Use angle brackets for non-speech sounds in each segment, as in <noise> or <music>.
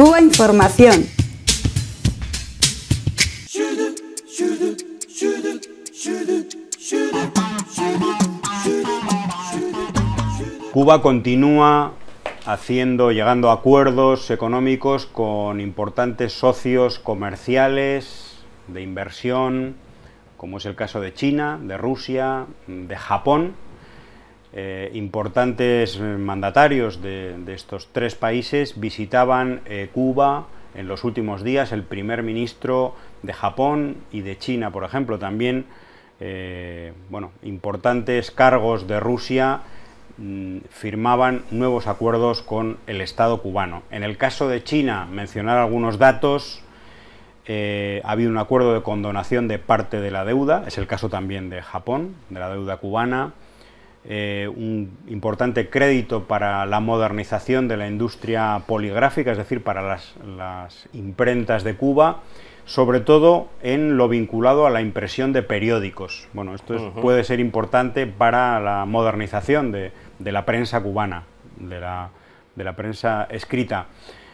Cuba Información. Cuba continúa haciendo, llegando a acuerdos económicos con importantes socios comerciales, de inversión, como es el caso de China, de Rusia, de Japón, eh, importantes mandatarios de, estos tres países visitaban eh, Cuba en los últimos días, el primer ministro de Japón y de China, por ejemplo, también eh, bueno, importantes cargos de Rusia mm, firmaban nuevos acuerdos con el Estado cubano. En el caso de China, mencionar algunos datos, ha habido un acuerdo de condonación de parte de la deuda, es el caso también de Japón, de la deuda cubana, eh, un importante crédito para la modernización de la industria poligráfica, es decir, para las, imprentas de Cuba, sobre todo en lo vinculado a la impresión de periódicos. Bueno, esto puede ser importante para la modernización de, la prensa cubana, de la, prensa escrita.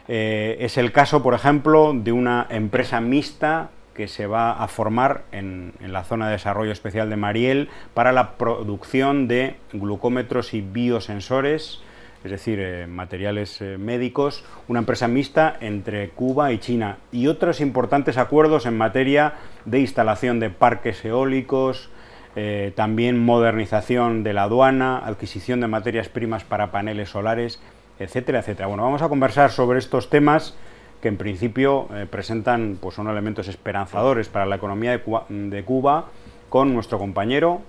Eh, es el caso, por ejemplo, de una empresa mixta que se va a formar en, la zona de desarrollo especial de Mariel para la producción de glucómetros y biosensores, es decir, eh, materiales eh, médicos, una empresa mixta entre Cuba y China y otros importantes acuerdos en materia de instalación de parques eólicos, eh, también modernización de la aduana, adquisición de materias primas para paneles solares, etcétera, etcétera. Bueno, vamos a conversar sobre estos temas que en principio eh, presentan pues, son elementos esperanzadores para la economía de Cuba, con nuestro compañero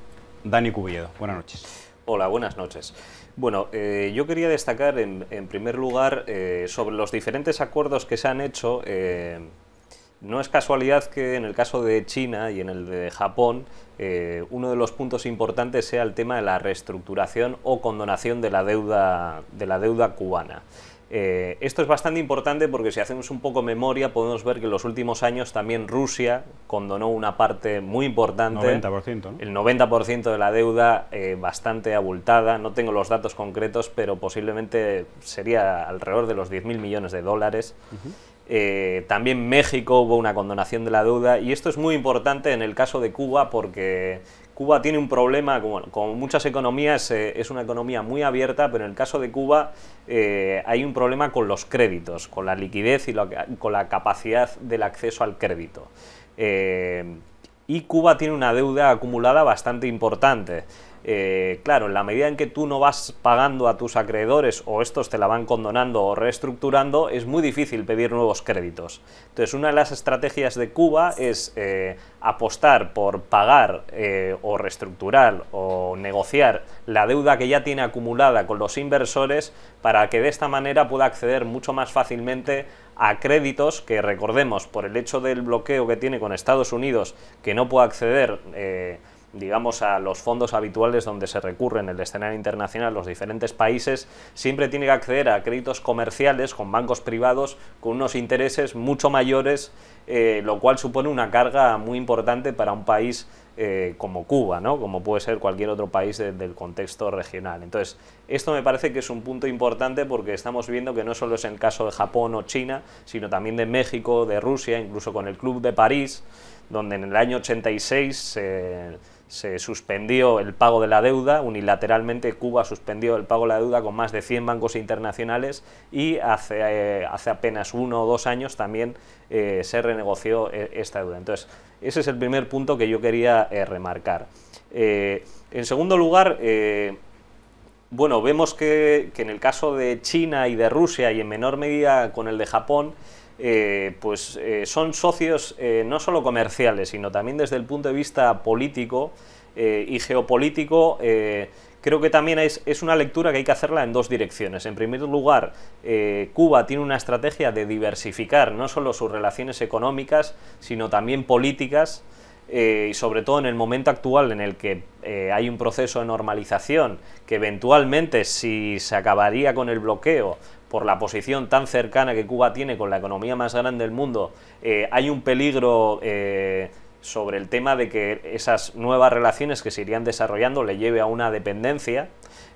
Dani Cubilledo. Buenas noches. Hola, buenas noches. Bueno, eh, yo quería destacar en, primer lugar eh, sobre los diferentes acuerdos que se han hecho. no es casualidad que en el caso de China y en el de Japón uno de los puntos importantes sea el tema de la reestructuración o condonación de la deuda, de la deuda cubana. Eh, esto es bastante importante porque si hacemos un poco memoria podemos ver que en los últimos años también Rusia condonó una parte muy importante, 90%, el 90% de la deuda eh, bastante abultada, no tengo los datos concretos, pero posiblemente sería alrededor de los 10.000 millones de dólares. Eh, también México hubo una condonación de la deuda y esto es muy importante en el caso de Cuba porque Cuba tiene un problema, como, muchas economías, eh, es una economía muy abierta, pero en el caso de Cuba eh, hay un problema con los créditos, con la liquidez y con la capacidad del acceso al crédito. Eh, y Cuba tiene una deuda acumulada bastante importante. Eh, claro, en la medida en que tú no vas pagando a tus acreedores o estos te la van condonando o reestructurando, es muy difícil pedir nuevos créditos. Entonces, una de las estrategias de Cuba es eh, apostar por pagar eh, o reestructurar o negociar la deuda que ya tiene acumulada con los inversores para que de esta manera pueda acceder mucho más fácilmente a créditos que recordemos por el hecho del bloqueo que tiene con Estados Unidos que no puede acceder digamos, a los fondos habituales donde se recurre en el escenario internacional los diferentes países, siempre tiene que acceder a créditos comerciales con bancos privados con unos intereses mucho mayores, eh, lo cual supone una carga muy importante para un país eh, como Cuba, como puede ser cualquier otro país del contexto regional. Entonces, esto me parece que es un punto importante porque estamos viendo que no solo es el caso de Japón o China, sino también de México, de Rusia, incluso con el Club de París donde en el año 86 se, suspendió el pago de la deuda, unilateralmente Cuba suspendió el pago de la deuda con más de 100 bancos internacionales y eh, hace, apenas uno o dos años también eh, se renegoció eh, esta deuda. Entonces, ese es el primer punto que yo quería remarcar. en segundo lugar, bueno, vemos que en el caso de China y de Rusia y en menor medida con el de Japón, eh, pues eh, son socios eh, no solo comerciales, sino también desde el punto de vista político y geopolítico. creo que también es, es, una lectura que hay que hacerla en dos direcciones. En primer lugar, Cuba tiene una estrategia de diversificar no solo sus relaciones económicas, sino también políticas. Eh, y sobre todo en el momento actual en el que eh, hay un proceso de normalización que eventualmente si se acabaría con el bloqueo por la posición tan cercana que Cuba tiene con la economía más grande del mundo, eh, hay un peligro sobre el tema de que esas nuevas relaciones que se irían desarrollando le lleve a una dependencia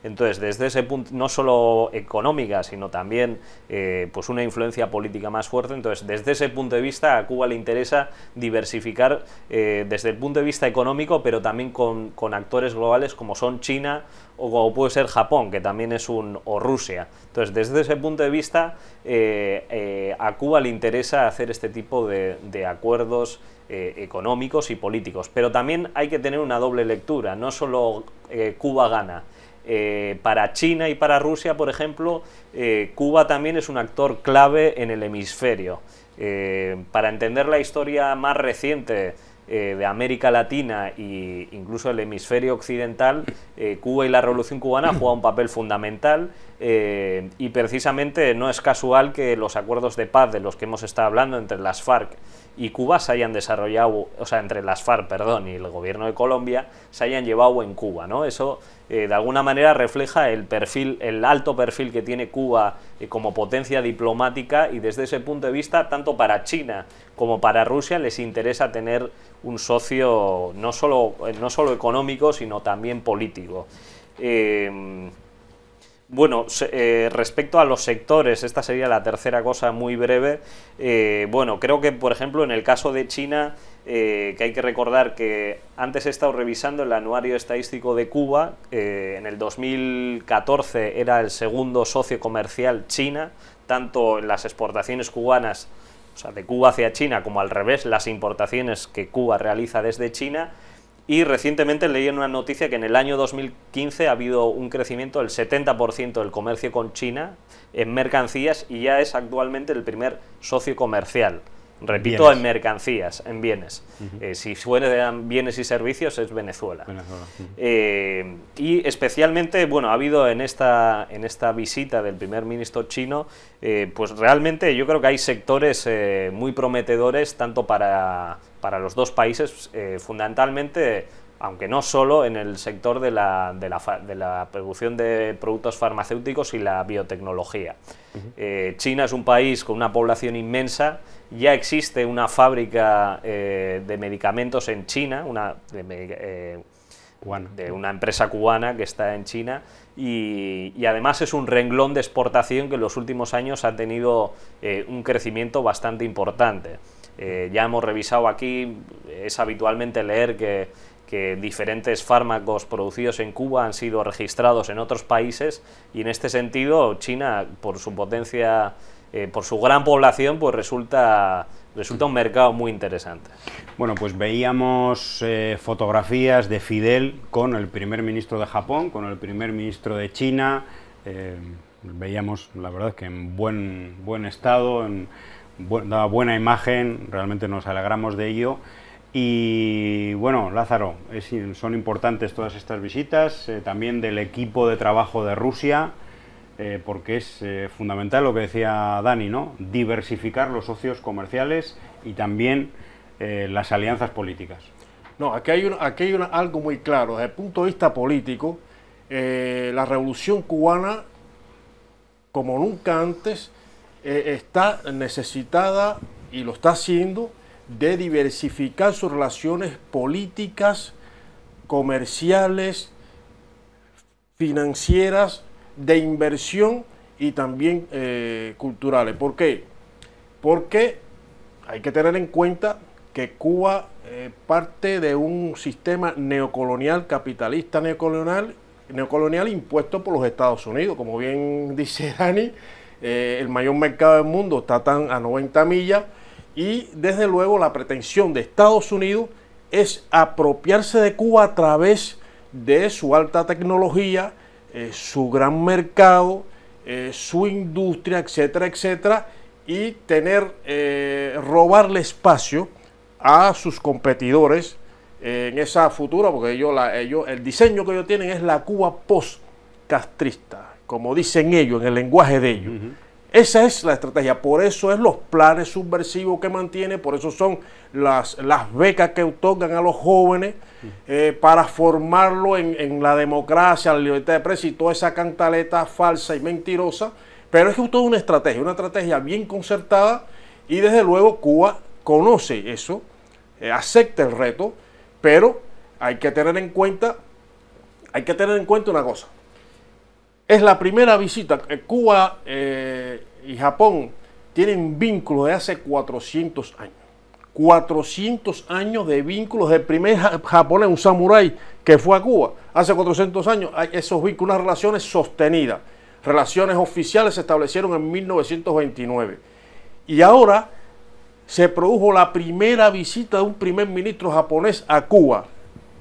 entonces, desde ese punto, no solo económica, sino también eh, pues una influencia política más fuerte, entonces desde ese punto de vista a Cuba le interesa diversificar eh, desde el punto de vista económico, pero también con, actores globales como son China o como puede ser Japón, que también es un, o Rusia. Entonces, desde ese punto de vista, eh, a Cuba le interesa hacer este tipo de, de acuerdos económicos y políticos. Pero también hay que tener una doble lectura, no solo Cuba gana, eh, para China y para Rusia, por ejemplo, eh, Cuba también es un actor clave en el hemisferio. Eh, para entender la historia más reciente de América Latina e incluso el hemisferio occidental, Cuba y la Revolución Cubana juegan un papel fundamental y precisamente no es casual que los acuerdos de paz de los que hemos estado hablando entre las FARC y Cuba se hayan desarrollado, o sea, entre las FARC, perdón, y el gobierno de Colombia, se hayan llevado en Cuba, ¿no? Eso eh, de alguna manera refleja el perfil, el alto perfil que tiene Cuba eh, como potencia diplomática y desde ese punto de vista, tanto para China como para Rusia les interesa tener un socio no solo, eh, no solo económico, sino también político. Bueno, eh, respecto a los sectores, esta sería la tercera cosa muy breve. Eh, bueno, creo que, por ejemplo, en el caso de China, eh, que hay que recordar que antes he estado revisando el anuario estadístico de Cuba, en el 2014 era el segundo socio comercial China, tanto en las exportaciones cubanas, o sea, de Cuba hacia China, como al revés, las importaciones que Cuba realiza desde China. Y recientemente leí en una noticia que en el año 2015 ha habido un crecimiento del 70% del comercio con China en mercancías y ya es actualmente el primer socio comercial. Repito, en mercancías, en bienes. Si eh, si bienes y servicios es Venezuela. Eh, y especialmente, bueno, ha habido en esta, en esta visita del primer ministro chino, eh, pues realmente yo creo que hay sectores eh, muy prometedores, tanto para, para los dos países, fundamentalmente aunque no solo en el sector de la, producción de productos farmacéuticos y la biotecnología. Eh, China es un país con una población inmensa, ya existe una fábrica eh, de medicamentos en China, una, eh, de, una empresa cubana que está en China, y, además es un renglón de exportación que en los últimos años ha tenido un crecimiento bastante importante. ya hemos revisado aquí, es habitualmente leer que que diferentes fármacos producidos en Cuba han sido registrados en otros países y en este sentido China, por su potencia, eh, por su gran población, pues resulta, resulta un mercado muy interesante. Bueno, pues veíamos eh, fotografías de Fidel con el primer ministro de Japón, con el primer ministro de China, eh, veíamos la verdad que en buen, buen estado, en, daba buena imagen, realmente nos alegramos de ello. Y bueno, Lázaro, son importantes todas estas visitas, eh, también del equipo de trabajo de Rusia, eh, porque es eh, fundamental lo que decía Dani, ¿no? Diversificar los socios comerciales y también las alianzas políticas. No, aquí hay, aquí hay algo muy claro. Desde el punto de vista político, la revolución cubana, como nunca antes, está necesitada y lo está haciendo de diversificar sus relaciones políticas, comerciales, financieras, de inversión y también eh, culturales. ¿Por qué? Porque hay que tener en cuenta que Cuba eh, parte de un sistema neocolonial, capitalista neocolonial, neocolonial impuesto por los Estados Unidos. Como bien <laughs> dice Dani, eh, el mayor mercado del mundo está tan a 90 millas y desde luego la pretensión de Estados Unidos es apropiarse de Cuba a través de su alta tecnología, eh, su gran mercado, eh, su industria, etcétera, etcétera, y tener, eh, robarle espacio a sus competidores en esa futura, porque ellos, el diseño que ellos tienen es la Cuba post-castrista, como dicen ellos, en el lenguaje de ellos. Esa es la estrategia, por eso es los planes subversivos que mantiene, por eso son las, las becas que otorgan a los jóvenes eh, para formarlo en, la democracia, la libertad de prensa y toda esa cantaleta falsa y mentirosa. Pero es que toda una estrategia, una estrategia bien concertada y desde luego Cuba conoce eso, eh, acepta el reto, pero hay que tener en cuenta, hay que tener en cuenta una cosa. Es la primera visita. Eh, Cuba eh, y Japón tienen vínculos de hace 400 años. 400 años de vínculos del primer japonés, un samurái que fue a Cuba. Hace 400 años hay esos vínculos, unas relaciones sostenidas. Relaciones oficiales se establecieron en 1929. Y ahora se produjo la primera visita de un primer ministro japonés a Cuba,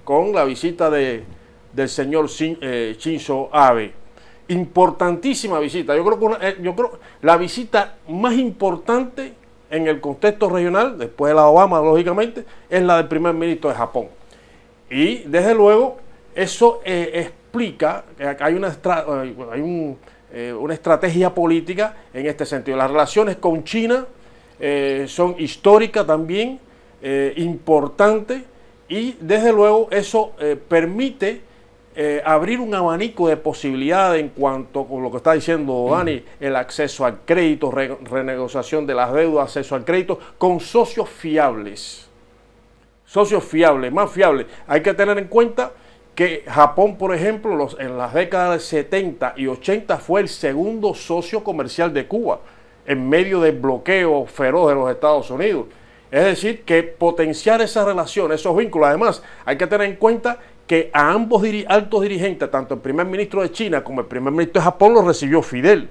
con la visita de, del señor eh, Shinzo Abe importantísima visita. Yo creo que una, eh, yo creo la visita más importante en el contexto regional, después de la Obama, lógicamente, es la del primer ministro de Japón. Y desde luego, eso eh, explica que hay eh, una, estrategia política en este sentido. Las relaciones con China son históricas también, importantes, y desde luego eso permite eh, abrir un abanico de posibilidades en cuanto con lo que está diciendo Dani, el acceso al crédito, renegociación de las deudas, acceso al crédito, con socios fiables. Socios fiables, más fiables. Hay que tener en cuenta que Japón, por ejemplo, en las décadas de 70 y 80 fue el segundo socio comercial de Cuba en medio del bloqueo feroz de los Estados Unidos. Es decir, que potenciar esa relación, esos vínculos. Además, hay que tener en cuenta que a ambos altos dirigentes, tanto el primer ministro de China como el primer ministro de Japón, lo recibió Fidel.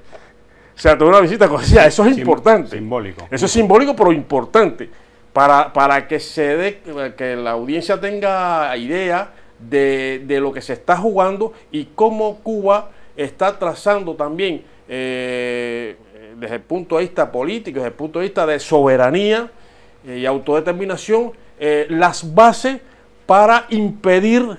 O sea, tuvo una visita con Eso es importante. Simbólico. Eso es simbólico, pero importante. Para, para que, se dé que la audiencia tenga idea de, lo que se está jugando y cómo Cuba está trazando también, eh, desde el punto de vista político, desde el punto de vista de soberanía eh, y autodeterminación, eh, las bases para impedir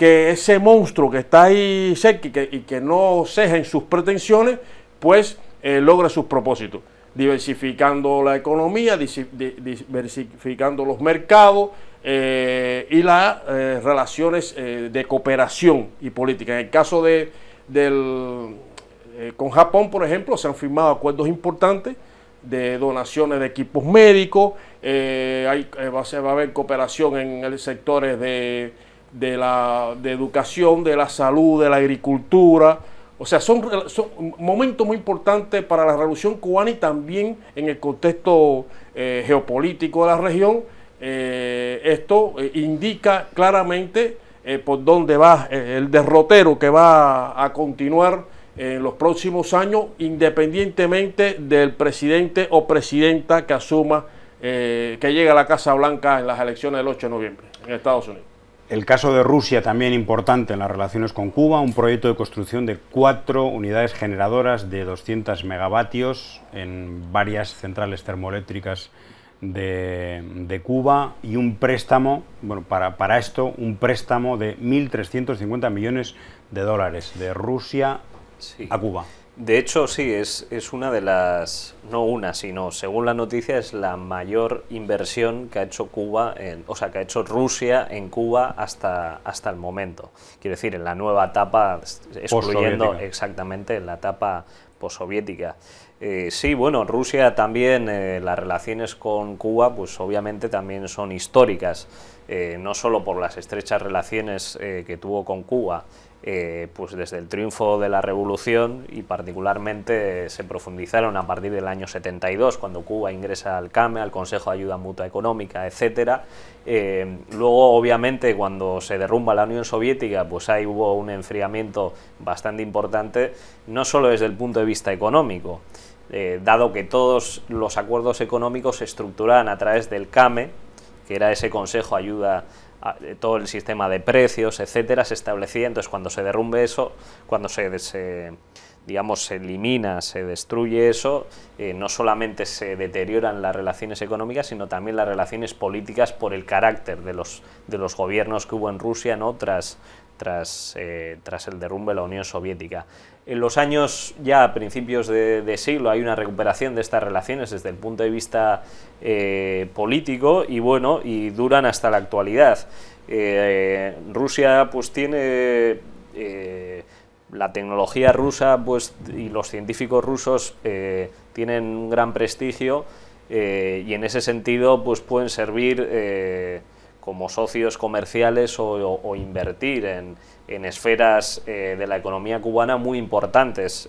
que ese monstruo que está ahí cerca y que, no ceja en sus pretensiones, pues logre eh, logra sus propósitos, diversificando la economía, diversificando los mercados eh, y las eh, relaciones de cooperación y política. En el caso de, del, con Japón, por ejemplo, se han firmado acuerdos importantes de donaciones de equipos médicos, va, a va a haber cooperación en el sectores de de la educación, de la salud, de la agricultura. O sea, son, momentos muy importantes para la revolución cubana y también en el contexto eh, geopolítico de la región. Eh, esto eh, indica claramente por dónde va el derrotero que va a continuar en los próximos años, independientemente del presidente o presidenta que asuma, que llegue a la Casa Blanca en las elecciones del 8 de noviembre en Estados Unidos. El caso de Rusia también importante en las relaciones con Cuba, un proyecto de construcción de cuatro unidades generadoras de 200 megavatios en varias centrales termoeléctricas de, Cuba y un préstamo, bueno, para, para esto un préstamo de 1.350 millones de dólares de Rusia a Cuba. De hecho, sí, es, es, una de las, no una, sino según la noticia, es la mayor inversión que ha hecho Cuba, en, o sea, que ha hecho Rusia en Cuba hasta, hasta el momento. Quiero decir, en la nueva etapa, excluyendo exactamente la etapa postsoviética. Eh, sí, bueno, Rusia también, eh, las relaciones con Cuba, pues obviamente también son históricas, eh, no solo por las estrechas relaciones eh, que tuvo con Cuba, eh, pues desde el triunfo de la revolución y particularmente se profundizaron a partir del año 72 cuando Cuba ingresa al CAME, al Consejo de Ayuda Mutua Económica, etc. Eh, luego obviamente cuando se derrumba la Unión Soviética pues ahí hubo un enfriamiento bastante importante no solo desde el punto de vista económico, eh, dado que todos los acuerdos económicos se estructuraban a través del CAME, que era ese Consejo de Ayuda todo el sistema de precios, etcétera, se establecía. Entonces, cuando se derrumbe eso, cuando se, digamos, se elimina, se destruye eso, eh, no solamente se deterioran las relaciones económicas, sino también las relaciones políticas por el carácter de los, de los gobiernos que hubo en Rusia, ¿no? Tras, tras eh, el derrumbe de la Unión Soviética. En los años ya a principios de, siglo hay una recuperación de estas relaciones desde el punto de vista eh, político y bueno, y duran hasta la actualidad. Eh, Rusia pues tiene... Eh, la tecnología rusa pues, y los científicos rusos tienen un gran prestigio y en ese sentido pues, pueden servir como socios comerciales o, invertir en, esferas eh, de la economía cubana muy importantes.